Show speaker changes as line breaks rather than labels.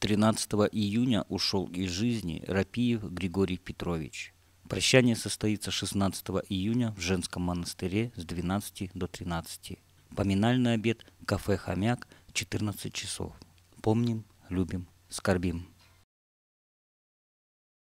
13 июня ушел из жизни Рапиев Григорий Петрович. Прощание состоится 16 июня в женском монастыре с 12 до 13. Поминальный обед, кафе «Хомяк» 14 часов.
Помним, любим, скорбим.